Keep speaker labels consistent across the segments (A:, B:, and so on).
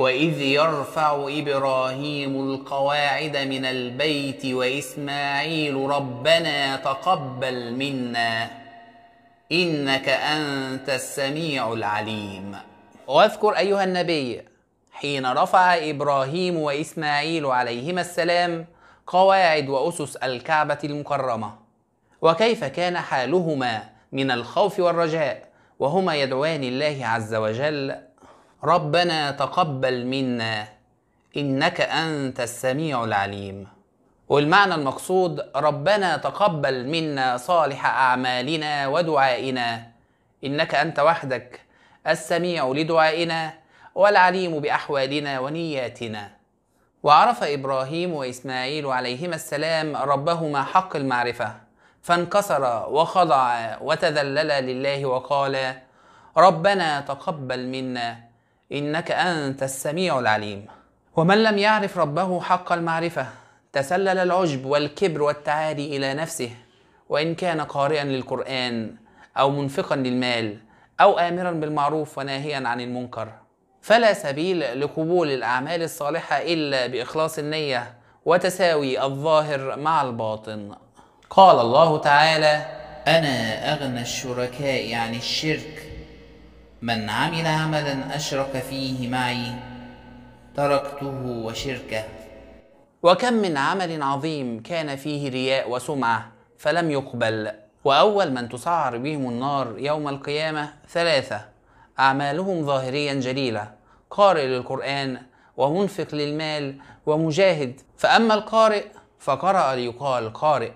A: وإذ يرفع إبراهيم القواعد من البيت وإسماعيل ربنا تقبل منا إنك أنت السميع العليم واذكر أيها النبي حين رفع إبراهيم وإسماعيل عليهما السلام قواعد وأسس الكعبة المكرمة وكيف كان حالهما من الخوف والرجاء وهما يدعوان الله عز وجل ربنا تقبل منا انك انت السميع العليم والمعنى المقصود ربنا تقبل منا صالح اعمالنا ودعائنا انك انت وحدك السميع لدعائنا والعليم باحوالنا ونياتنا وعرف ابراهيم واسماعيل عليهما السلام ربهما حق المعرفه فانكسر وخضع وتذلل لله وقال ربنا تقبل منا إنك أنت السميع العليم ومن لم يعرف ربه حق المعرفة تسلل العجب والكبر والتعالي إلى نفسه وإن كان قارئا للقرآن أو منفقا للمال أو آمرا بالمعروف وناهيا عن المنكر فلا سبيل لقبول الأعمال الصالحة إلا بإخلاص النية وتساوي الظاهر مع الباطن قال الله تعالى أنا أغنى الشركاء عن الشرك من عمل عملا أشرك فيه معي تركته وشركه وكم من عمل عظيم كان فيه رياء وسمعة فلم يقبل وأول من تسعر بهم النار يوم القيامة ثلاثة أعمالهم ظاهريا جليلة قارئ للقرآن ومنفق للمال ومجاهد فأما القارئ فقرأ ليقال قارئ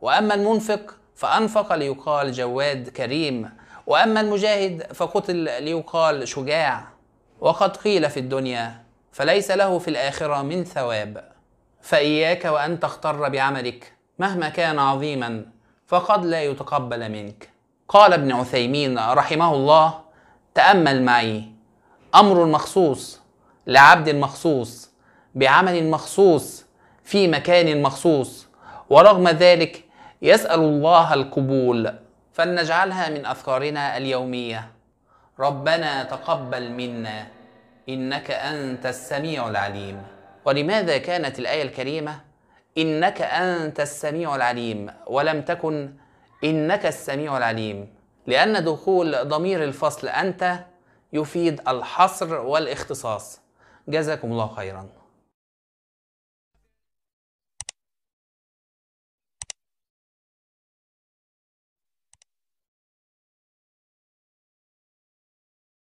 A: وأما المنفق فأنفق ليقال جواد كريم واما المجاهد فقتل ليقال شجاع وقد قيل في الدنيا فليس له في الاخره من ثواب فاياك وان تغتر بعملك مهما كان عظيما فقد لا يتقبل منك قال ابن عثيمين رحمه الله تامل معي امر مخصوص لعبد مخصوص بعمل مخصوص في مكان مخصوص ورغم ذلك يسال الله القبول فلنجعلها من أذكارنا اليومية ربنا تقبل منا إنك أنت السميع العليم ولماذا كانت الآية الكريمة إنك أنت السميع العليم ولم تكن إنك السميع العليم لأن دخول ضمير الفصل أنت يفيد الحصر والاختصاص جزاكم الله خيراً